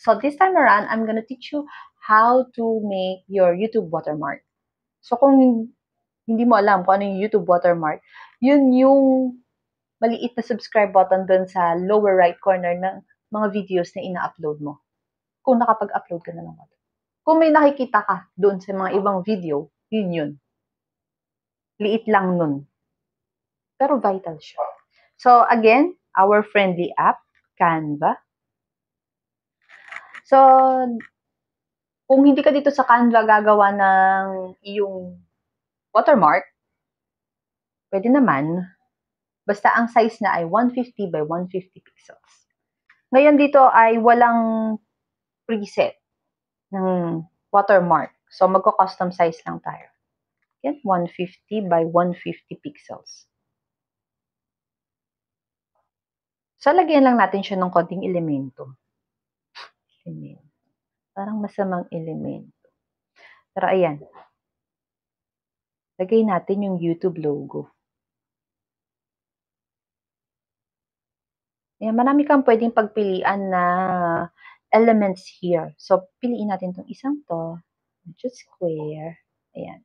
So this time around, I'm gonna teach you how to make your YouTube watermark. So kung hindi mo alam kung ano yung YouTube watermark, yun yung maliit na subscribe button dun sa lower right corner ng mga videos na ina-upload mo. Kung nakapag-upload ka na ng watermark. Kung may nakikita ka doon sa mga ibang video, yun yun. Liit lang nun. Pero vital siya. So again, our friendly app, Canva. So, kung hindi ka dito sa Canva gagawa ng iyong watermark, pwede naman. Basta ang size na ay 150 by 150 pixels. Ngayon dito ay walang preset ng watermark. So, magko-custom size lang tayo. Yan, 150 by 150 pixels. So, lagyan lang natin siya ng konting elemento. Parang masamang elemento. Pero ayan. Lagay natin yung YouTube logo. Ayan, marami kang pwedeng pagpilian na elements here. So, piliin natin itong isang to. Medyo square. Ayan.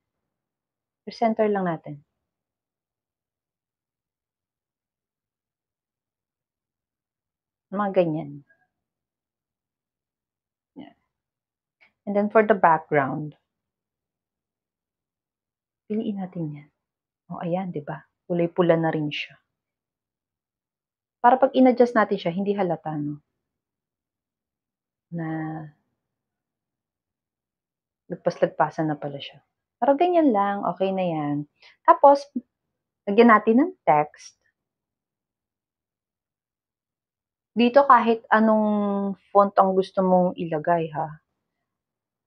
Center lang natin. Mga ganyan. And then for the background, piliin natin yan. O oh, ayan, di ba? Kulay pula na rin siya. Para pag in-adjust natin siya, hindi halata, no? Na lagpas-lagpasan na pala siya. Pero ganyan lang, okay na yan. Tapos, lagyan natin ng text. Dito kahit anong font ang gusto mong ilagay, ha?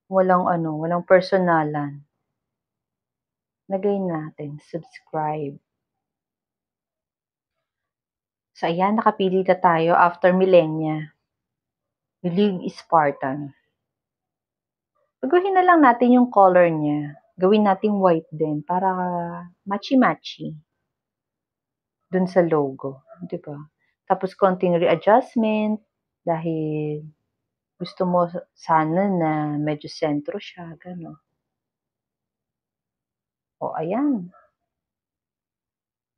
walang ano, walang personalan. Lagay natin, subscribe. So, ayan, nakapili na tayo after millennia. The League Spartan. Baguhin na lang natin yung color niya. Gawin natin white din para matchy-matchy dun sa logo. Di ba? Tapos konting readjustment dahil gusto mo sana na medyo sentro siya, gano'n. O, ayan.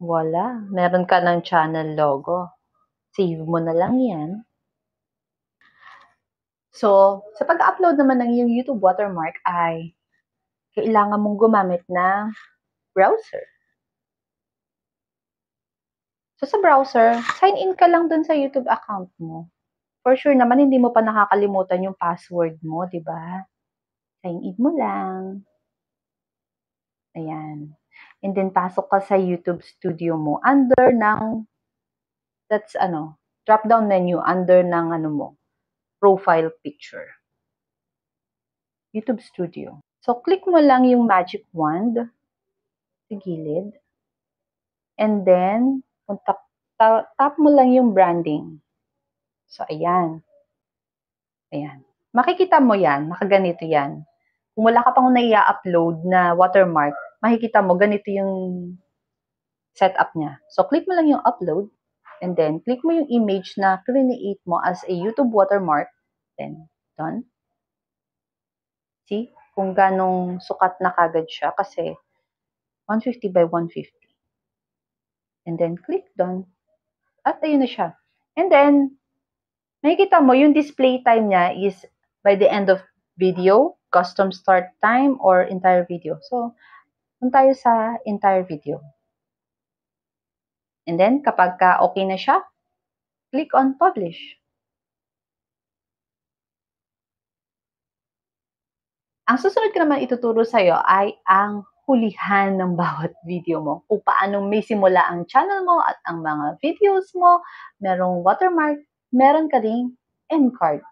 Wala. Meron ka ng channel logo. Save mo na lang yan. So, sa pag-upload naman ng iyong YouTube watermark ay kailangan mong gumamit ng browser. So, sa browser, sign in ka lang dun sa YouTube account mo for sure naman hindi mo pa nakakalimutan yung password mo, di ba? Sign in mo lang. Ayan. And then, pasok ka sa YouTube studio mo under ng, that's ano, drop-down menu under ng ano mo, profile picture. YouTube studio. So, click mo lang yung magic wand sa gilid. And then, tap, tap mo lang yung branding. So, ayan. Ayan. Makikita mo yan, nakaganito yan. Kung wala ka pang naia-upload na watermark, makikita mo ganito yung setup niya. So, click mo lang yung upload and then click mo yung image na create mo as a YouTube watermark. Then, done. See? Kung ganong sukat na kagad siya kasi 150 by 150. And then, click done. At ayun na siya. And then, Nakikita mo, yung display time niya is by the end of video, custom start time, or entire video. So, dun tayo sa entire video. And then, kapag ka okay na siya, click on Publish. Ang susunod ko naman ituturo sa iyo ay ang hulihan ng bawat video mo. Kung paano may simula ang channel mo at ang mga videos mo, merong watermark meron ka ding end card.